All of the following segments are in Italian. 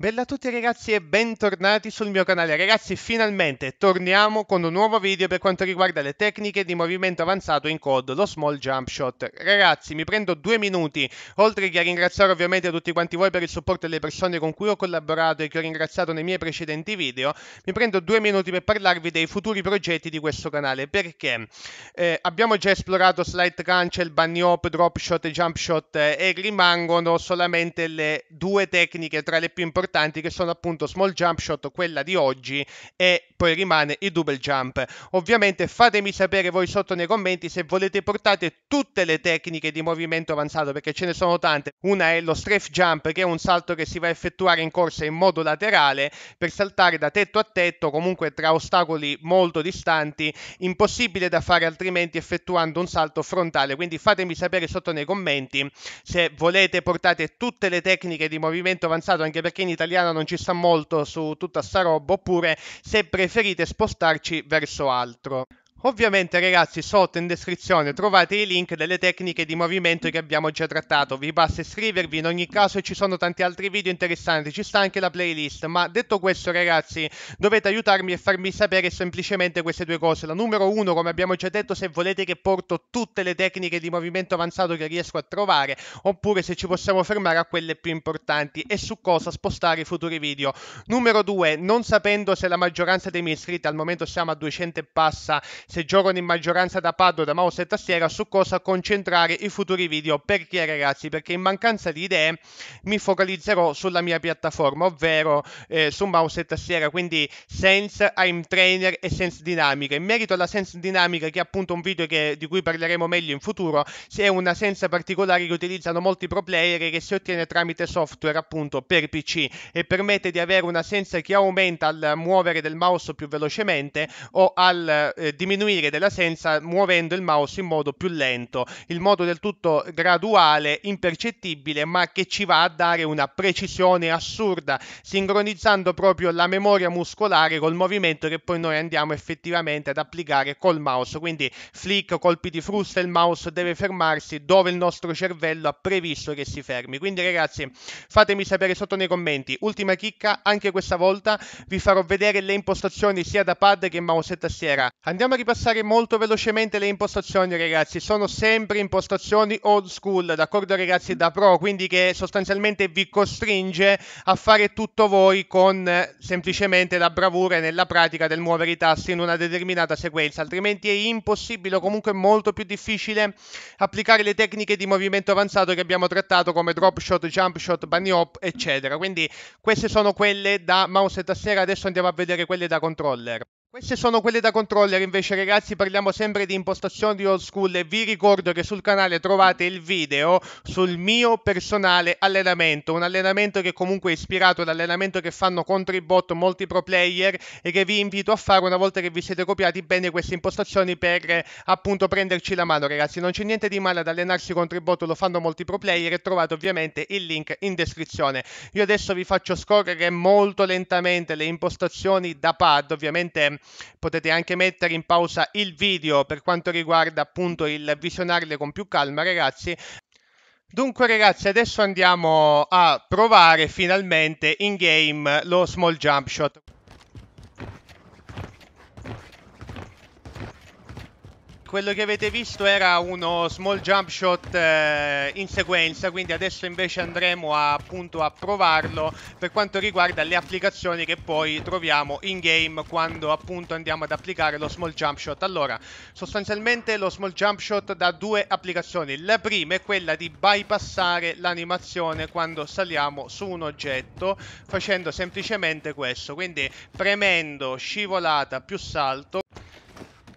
Bella a tutti ragazzi e bentornati sul mio canale. Ragazzi finalmente torniamo con un nuovo video per quanto riguarda le tecniche di movimento avanzato in COD, lo small jump shot. Ragazzi mi prendo due minuti, oltre che a ringraziare ovviamente tutti quanti voi per il supporto e le persone con cui ho collaborato e che ho ringraziato nei miei precedenti video, mi prendo due minuti per parlarvi dei futuri progetti di questo canale, perché eh, abbiamo già esplorato slide cancel, bunny hop, drop shot e jump shot eh, e rimangono solamente le due tecniche tra le più importanti importanti che sono appunto small jump shot, quella di oggi e poi rimane il double jump. Ovviamente fatemi sapere voi sotto nei commenti se volete portate tutte le tecniche di movimento avanzato perché ce ne sono tante. Una è lo strafe jump che è un salto che si va a effettuare in corsa in modo laterale per saltare da tetto a tetto comunque tra ostacoli molto distanti, impossibile da fare altrimenti effettuando un salto frontale. Quindi fatemi sapere sotto nei commenti se volete portate tutte le tecniche di movimento avanzato anche perché in Italia italiana non ci sta molto su tutta sta roba, oppure se preferite spostarci verso altro. Ovviamente ragazzi sotto in descrizione trovate i link delle tecniche di movimento che abbiamo già trattato, vi basta iscrivervi, in ogni caso ci sono tanti altri video interessanti, ci sta anche la playlist, ma detto questo ragazzi dovete aiutarmi e farmi sapere semplicemente queste due cose, la numero uno come abbiamo già detto se volete che porto tutte le tecniche di movimento avanzato che riesco a trovare, oppure se ci possiamo fermare a quelle più importanti e su cosa spostare i futuri video. Numero due, non sapendo se la maggioranza dei miei iscritti al momento siamo a 200 e passa se giocano in maggioranza da pad o da mouse e tastiera, su cosa concentrare i futuri video. Perché ragazzi? Perché in mancanza di idee mi focalizzerò sulla mia piattaforma, ovvero eh, su mouse e tastiera, quindi Sense, I'm Trainer e Sense Dynamic. In merito alla Sense Dynamic, che è appunto un video che, di cui parleremo meglio in futuro, è una Sense particolare che utilizzano molti pro player e che si ottiene tramite software appunto per PC e permette di avere una Sense che aumenta al muovere del mouse più velocemente o al eh, diminuire diminuire della senza muovendo il mouse in modo più lento, in modo del tutto graduale, impercettibile, ma che ci va a dare una precisione assurda, sincronizzando proprio la memoria muscolare col movimento che poi noi andiamo effettivamente ad applicare col mouse. Quindi flick, colpi di frusta, il mouse deve fermarsi dove il nostro cervello ha previsto che si fermi. Quindi ragazzi, fatemi sapere sotto nei commenti. Ultima chicca, anche questa volta vi farò vedere le impostazioni sia da pad che mouse e tastiera. Andiamo a riparare passare molto velocemente le impostazioni, ragazzi. Sono sempre impostazioni old school, d'accordo, ragazzi, da pro, quindi che sostanzialmente vi costringe a fare tutto voi con eh, semplicemente la bravura e nella pratica del muovere i tasti in una determinata sequenza, altrimenti è impossibile o comunque molto più difficile applicare le tecniche di movimento avanzato che abbiamo trattato come drop shot, jump shot, bunny hop, eccetera. Quindi queste sono quelle da mouse e tastiera, adesso andiamo a vedere quelle da controller. Queste sono quelle da controller, invece ragazzi parliamo sempre di impostazioni di old school e vi ricordo che sul canale trovate il video sul mio personale allenamento, un allenamento che comunque è ispirato all'allenamento che fanno contro i bot molti pro player e che vi invito a fare una volta che vi siete copiati bene queste impostazioni per appunto prenderci la mano ragazzi, non c'è niente di male ad allenarsi contro i bot, lo fanno molti pro player e trovate ovviamente il link in descrizione. Io adesso vi faccio scorrere molto lentamente le impostazioni da pad, ovviamente potete anche mettere in pausa il video per quanto riguarda appunto il visionarle con più calma ragazzi Dunque ragazzi adesso andiamo a provare finalmente in game lo small jump shot quello che avete visto era uno small jump shot eh, in sequenza, quindi adesso invece andremo a, appunto a provarlo per quanto riguarda le applicazioni che poi troviamo in game quando appunto andiamo ad applicare lo small jump shot. Allora, sostanzialmente lo small jump shot da due applicazioni. La prima è quella di bypassare l'animazione quando saliamo su un oggetto facendo semplicemente questo, quindi premendo scivolata più salto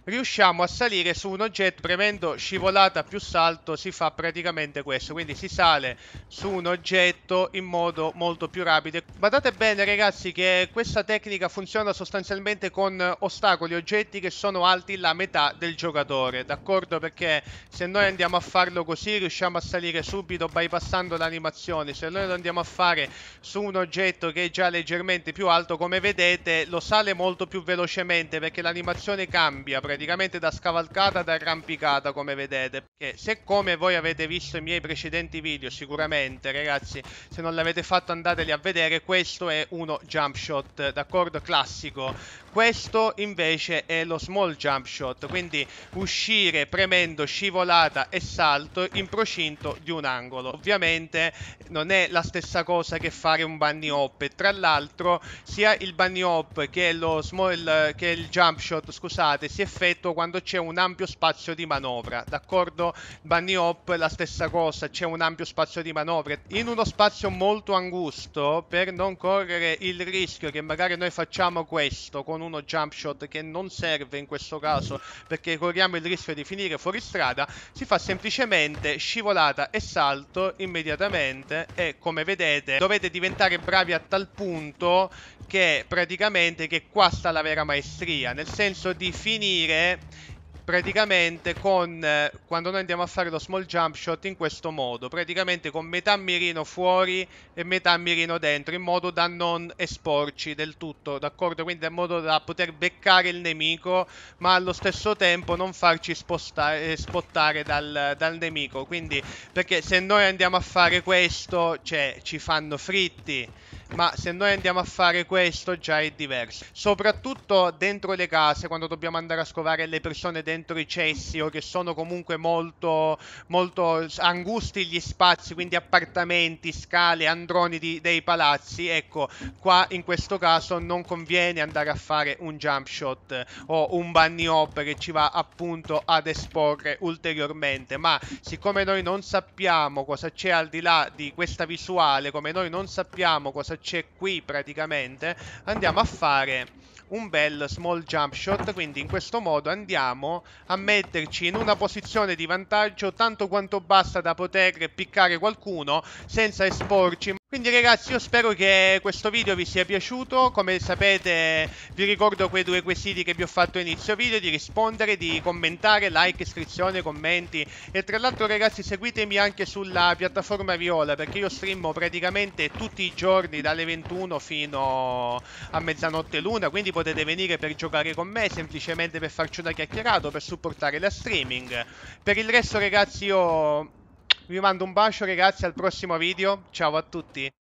riusciamo a salire su un oggetto premendo scivolata più salto si fa praticamente questo quindi si sale su un oggetto in modo molto più rapido badate bene ragazzi che questa tecnica funziona sostanzialmente con ostacoli oggetti che sono alti la metà del giocatore d'accordo perché se noi andiamo a farlo così riusciamo a salire subito bypassando l'animazione se noi lo andiamo a fare su un oggetto che è già leggermente più alto come vedete lo sale molto più velocemente perché l'animazione cambia praticamente praticamente da scavalcata da arrampicata come vedete che se come voi avete visto i miei precedenti video sicuramente ragazzi se non l'avete fatto andateli a vedere questo è uno jump shot d'accordo classico questo invece è lo small jump shot, quindi uscire premendo scivolata e salto in procinto di un angolo. Ovviamente non è la stessa cosa che fare un bunny hop, tra l'altro sia il bunny hop che, lo small, che il jump shot, scusate, si effettua quando c'è un ampio spazio di manovra, d'accordo? Bunny hop la stessa cosa, c'è un ampio spazio di manovra. In uno spazio molto angusto, per non correre il rischio che magari noi facciamo questo con uno jump shot che non serve in questo caso perché corriamo il rischio di finire fuori strada, si fa semplicemente scivolata e salto immediatamente e come vedete dovete diventare bravi a tal punto che praticamente che qua sta la vera maestria, nel senso di finire praticamente con eh, quando noi andiamo a fare lo small jump shot in questo modo praticamente con metà mirino fuori e metà mirino dentro in modo da non esporci del tutto d'accordo quindi in modo da poter beccare il nemico ma allo stesso tempo non farci spostare, eh, spottare dal, dal nemico quindi perché se noi andiamo a fare questo cioè ci fanno fritti ma se noi andiamo a fare questo già è diverso. Soprattutto dentro le case, quando dobbiamo andare a scovare le persone dentro i cessi o che sono comunque molto, molto angusti gli spazi, quindi appartamenti, scale, androni di, dei palazzi, ecco, qua in questo caso non conviene andare a fare un jump shot o un bunny hop che ci va appunto ad esporre ulteriormente, ma siccome noi non sappiamo cosa c'è al di là di questa visuale, come noi non sappiamo cosa c'è c'è qui praticamente, andiamo a fare un bel small jump shot, quindi in questo modo andiamo a metterci in una posizione di vantaggio tanto quanto basta da poter piccare qualcuno senza esporci quindi ragazzi io spero che questo video vi sia piaciuto, come sapete vi ricordo quei due quesiti che vi ho fatto inizio video, di rispondere, di commentare, like, iscrizione, commenti e tra l'altro ragazzi seguitemi anche sulla piattaforma Viola perché io streamo praticamente tutti i giorni dalle 21 fino a mezzanotte l'una, quindi potete venire per giocare con me, semplicemente per farci una chiacchierata, o per supportare la streaming. Per il resto ragazzi io vi mando un bacio ragazzi, al prossimo video. Ciao a tutti.